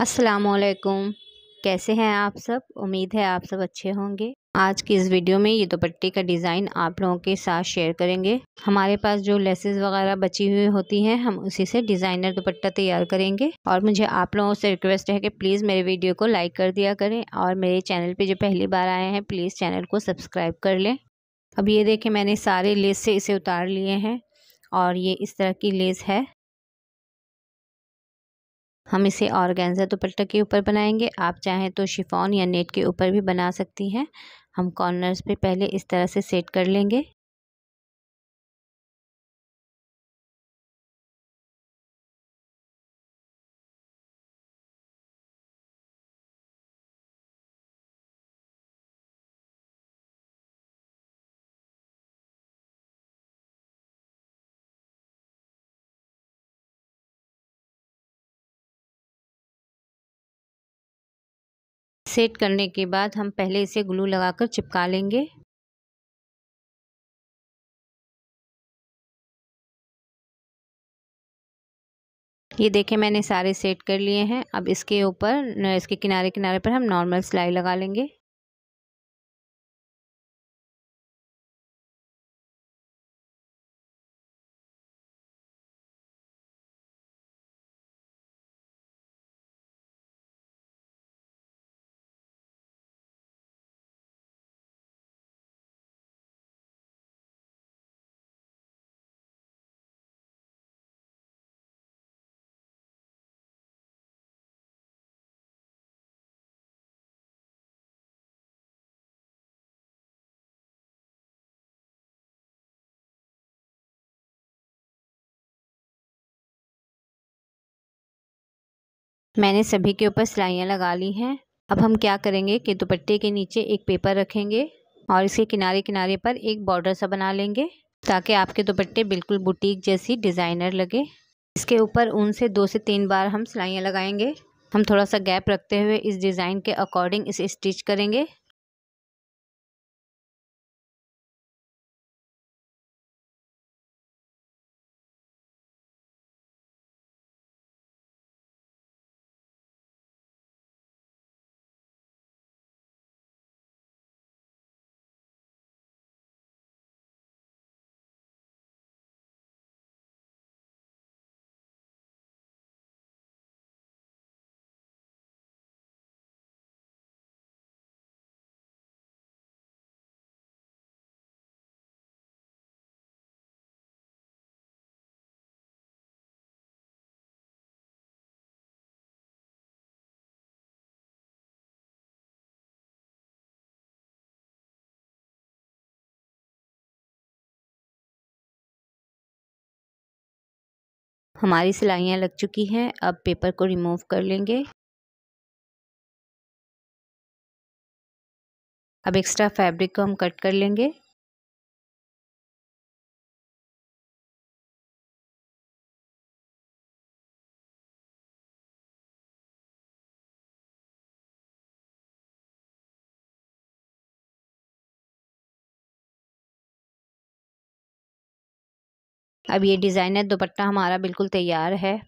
असलकुम कैसे हैं आप सब उम्मीद है आप सब अच्छे होंगे आज की इस वीडियो में ये दुपट्टे का डिज़ाइन आप लोगों के साथ शेयर करेंगे हमारे पास जो लेसेस वगैरह बची हुई होती हैं हम उसी से डिज़ाइनर दुपट्टा तैयार करेंगे और मुझे आप लोगों से रिक्वेस्ट है कि प्लीज़ मेरे वीडियो को लाइक कर दिया करें और मेरे चैनल पर जो पहली बार आए हैं प्लीज़ चैनल को सब्सक्राइब कर लें अब ये देखें मैंने सारे लेस से इसे उतार लिए हैं और ये इस तरह की लेस है हम इसे ऑर्गेन्जा दुपट्टा तो के ऊपर बनाएंगे आप चाहें तो शिफॉन या नेट के ऊपर भी बना सकती हैं हम कॉर्नर्स पे पहले इस तरह से सेट कर लेंगे सेट करने के बाद हम पहले इसे ग्लू लगाकर चिपका लेंगे ये देखें मैंने सारे सेट कर लिए हैं अब इसके ऊपर इसके किनारे किनारे पर हम नॉर्मल सिलाई लगा लेंगे मैंने सभी के ऊपर सिलाइयाँ लगा ली हैं अब हम क्या करेंगे कि दुपट्टे के नीचे एक पेपर रखेंगे और इसके किनारे किनारे पर एक बॉर्डर सा बना लेंगे ताकि आपके दुपट्टे बिल्कुल बुटीक जैसी डिज़ाइनर लगे इसके ऊपर ऊन से दो से तीन बार हम सिलाइयाँ लगाएंगे हम थोड़ा सा गैप रखते हुए इस डिज़ाइन के अकॉर्डिंग इसे स्टिच करेंगे हमारी सिलाइयाँ लग चुकी हैं अब पेपर को रिमूव कर लेंगे अब एक्स्ट्रा फैब्रिक को हम कट कर लेंगे अब ये डिज़ाइनर दुपट्टा हमारा बिल्कुल तैयार है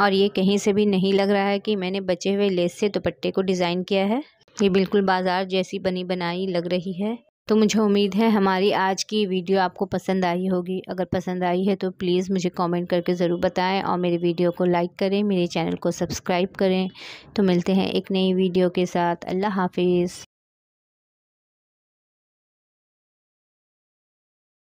और ये कहीं से भी नहीं लग रहा है कि मैंने बचे हुए लेस से दुपट्टे को डिज़ाइन किया है ये बिल्कुल बाज़ार जैसी बनी बनाई लग रही है तो मुझे उम्मीद है हमारी आज की वीडियो आपको पसंद आई होगी अगर पसंद आई है तो प्लीज़ मुझे कमेंट करके ज़रूर बताएं और मेरे वीडियो को लाइक करें मेरे चैनल को सब्सक्राइब करें तो मिलते हैं एक नई वीडियो के साथ अल्लाह हाफिज़